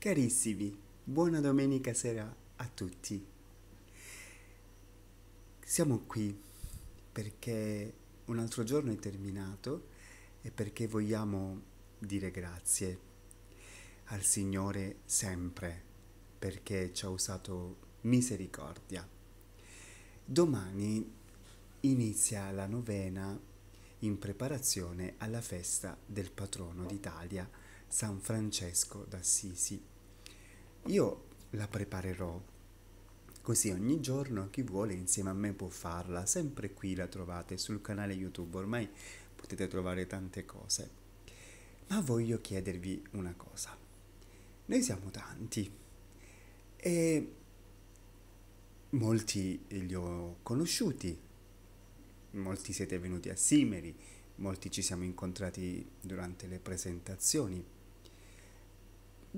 Carissimi, buona domenica sera a tutti. Siamo qui perché un altro giorno è terminato e perché vogliamo dire grazie al Signore sempre perché ci ha usato misericordia. Domani inizia la novena in preparazione alla festa del patrono d'Italia San Francesco d'Assisi. Io la preparerò così ogni giorno chi vuole insieme a me può farla, sempre qui la trovate sul canale YouTube, ormai potete trovare tante cose. Ma voglio chiedervi una cosa. Noi siamo tanti e molti li ho conosciuti, molti siete venuti a Simeri, molti ci siamo incontrati durante le presentazioni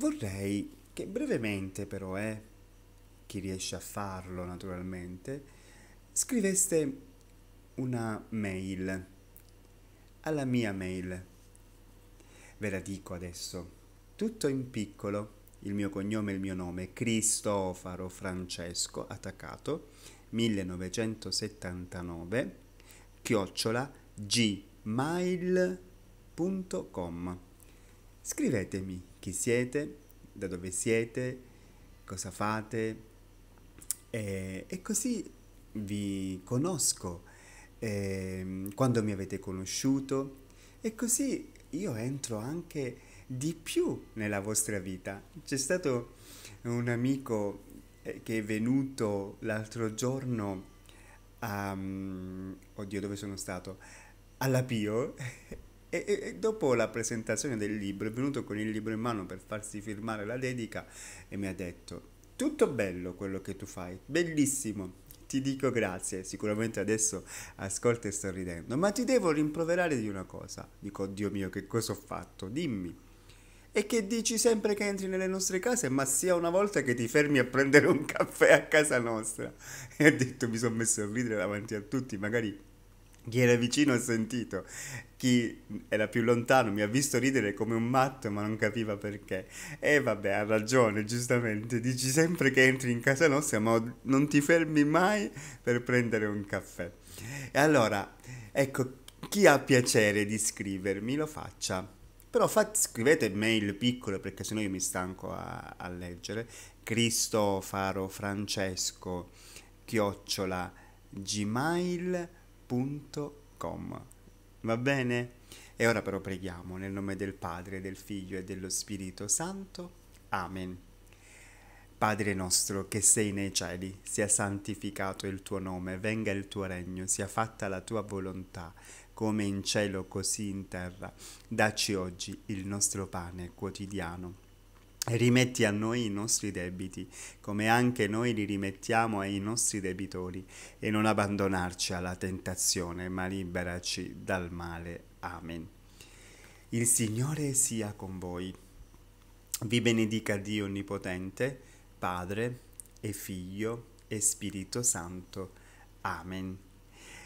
Vorrei che brevemente però, eh, chi riesce a farlo naturalmente, scriveste una mail alla mia mail. Ve la dico adesso, tutto in piccolo, il mio cognome e il mio nome, Cristofaro Francesco, attaccato, 1979, chiocciola gmail.com. Scrivetemi chi siete, da dove siete, cosa fate e, e così vi conosco e, ehm, quando mi avete conosciuto e così io entro anche di più nella vostra vita. C'è stato un amico eh, che è venuto l'altro giorno a... Mm, oddio dove sono stato? Alla Pio E, e, dopo la presentazione del libro è venuto con il libro in mano per farsi firmare la dedica e mi ha detto tutto bello quello che tu fai, bellissimo, ti dico grazie, sicuramente adesso ascolta e sto ridendo, ma ti devo rimproverare di una cosa, dico Dio mio che cosa ho fatto, dimmi. E che dici sempre che entri nelle nostre case, ma sia una volta che ti fermi a prendere un caffè a casa nostra. E ha detto mi sono messo a ridere davanti a tutti, magari chi era vicino ha sentito, chi era più lontano mi ha visto ridere come un matto ma non capiva perché. E vabbè, ha ragione, giustamente, dici sempre che entri in casa nostra ma non ti fermi mai per prendere un caffè. E allora, ecco, chi ha piacere di scrivermi lo faccia. Però fate, scrivete mail piccole perché sennò io mi stanco a, a leggere. Cristofaro Francesco chiocciola gmail.com gmail.com. Va bene? E ora però preghiamo nel nome del Padre, del Figlio e dello Spirito Santo. Amen. Padre nostro che sei nei cieli, sia santificato il tuo nome, venga il tuo regno, sia fatta la tua volontà, come in cielo così in terra. Dacci oggi il nostro pane quotidiano rimetti a noi i nostri debiti, come anche noi li rimettiamo ai nostri debitori, e non abbandonarci alla tentazione, ma liberaci dal male. Amen. Il Signore sia con voi. Vi benedica Dio Onnipotente, Padre e Figlio e Spirito Santo. Amen.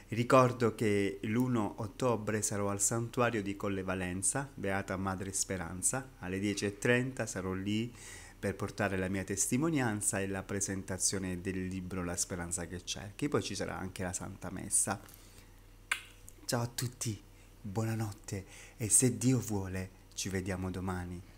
Ricordo che l'1 ottobre sarò al santuario di Colle Valenza, Beata Madre Speranza, alle 10.30 sarò lì per portare la mia testimonianza e la presentazione del libro La speranza che cerchi, poi ci sarà anche la Santa Messa. Ciao a tutti, buonanotte e se Dio vuole ci vediamo domani.